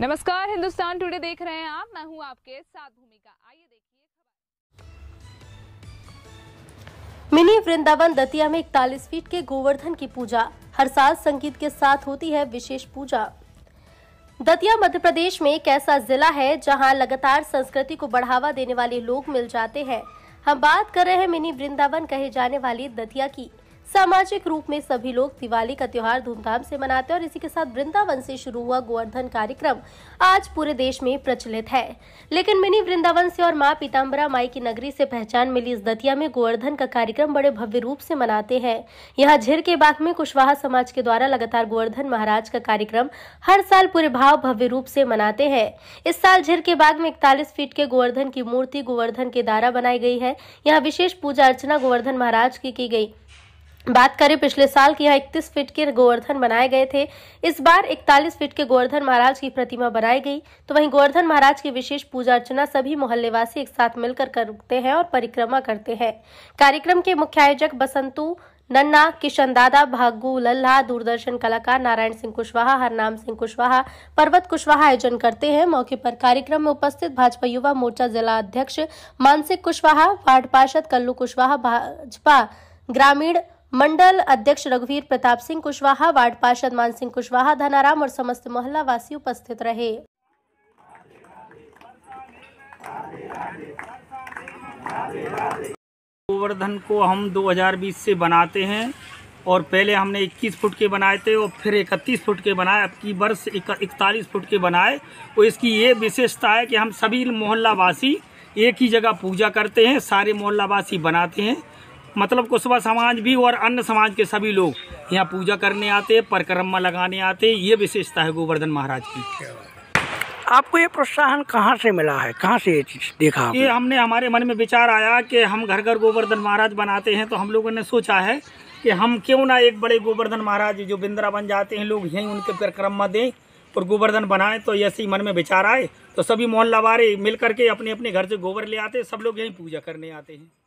नमस्कार हिंदुस्तान टुडे देख रहे हैं आप मैं हूं आपके साथ भूमिका आइए देखिए मिनी वृंदावन दतिया में इकतालीस फीट के गोवर्धन की पूजा हर साल संगीत के साथ होती है विशेष पूजा दतिया मध्य प्रदेश में एक ऐसा जिला है जहां लगातार संस्कृति को बढ़ावा देने वाले लोग मिल जाते हैं हम बात कर रहे हैं मिनी वृंदावन कहे जाने वाली दतिया की सामाजिक रूप में सभी लोग दिवाली का त्योहार धूमधाम से मनाते हैं और इसी के साथ वृंदावन से शुरू हुआ गोवर्धन कार्यक्रम आज पूरे देश में प्रचलित है लेकिन मिनी वृंदावन से और माँ पीताम्बरा माई की नगरी से पहचान मिली इस दतिया में गोवर्धन का कार्यक्रम बड़े भव्य रूप से मनाते हैं यहाँ झिर के बाग में कुशवाहा समाज के द्वारा लगातार गोवर्धन महाराज का कार्यक्रम हर साल पूरे भाव भव्य रूप से मनाते हैं इस साल झिर के बाग में इकतालीस फीट के गोवर्धन की मूर्ति गोवर्धन के द्वारा बनाई गई है यहाँ विशेष पूजा अर्चना गोवर्धन महाराज की की गई बात करें पिछले साल की यहाँ इकतीस फीट के गोवर्धन बनाए गए थे इस बार 41 फीट के गोवर्धन महाराज की प्रतिमा बनाई गई तो वहीं गोवर्धन महाराज की विशेष पूजा अर्चना सभी मोहल्लेवासी एक साथ मिलकर करते हैं और परिक्रमा करते हैं कार्यक्रम के मुख्य आयोजक बसंतु नन्ना किशन दादा भागु लल्ला दूरदर्शन कलाकार नारायण सिंह कुशवाहा हरनाम सिंह कुशवाहा पर्वत कुशवाहा आयोजन करते हैं मौके पर कार्यक्रम में उपस्थित भाजपा युवा मोर्चा जिला अध्यक्ष मानसिक कुशवाहा वार्ड पार्षद कल्लू कुशवाहा भाजपा ग्रामीण मंडल अध्यक्ष रघुवीर प्रताप सिंह कुशवाहा वार्ड पार्षद मान सिंह कुशवाहा धनाराम और समस्त मोहल्ला वासी उपस्थित रहे गोवर्धन को हम 2020 से बनाते हैं और पहले हमने 21 फुट के बनाए थे और फिर 31 फुट के बनाए अब की वर्ष इकतालीस फुट के बनाए और इसकी ये विशेषता है कि हम सभी मोहल्लावासी एक ही जगह पूजा करते हैं सारे मोहल्लावासी बनाते हैं मतलब कुशवा समाज भी और अन्य समाज के सभी लोग यहाँ पूजा करने आते परिक्रमा लगाने आते ये विशेषता है गोवर्धन महाराज की आपको ये प्रोत्साहन कहाँ से मिला है कहाँ से ये चीज़ देखा ये हमने हमारे मन में विचार आया कि हम घर घर गोवर्धन महाराज बनाते हैं तो हम लोगों ने सोचा है कि हम क्यों ना एक बड़े गोवर्धन महाराज जो बन जाते हैं लोग यहीं उनके परिक्रमा दें और गोवर्धन बनाएं तो ऐसे ही मन में विचार आए तो सभी मोहल्ला मिल करके अपने अपने घर से गोबर ले आते सब लोग यहीं पूजा करने आते हैं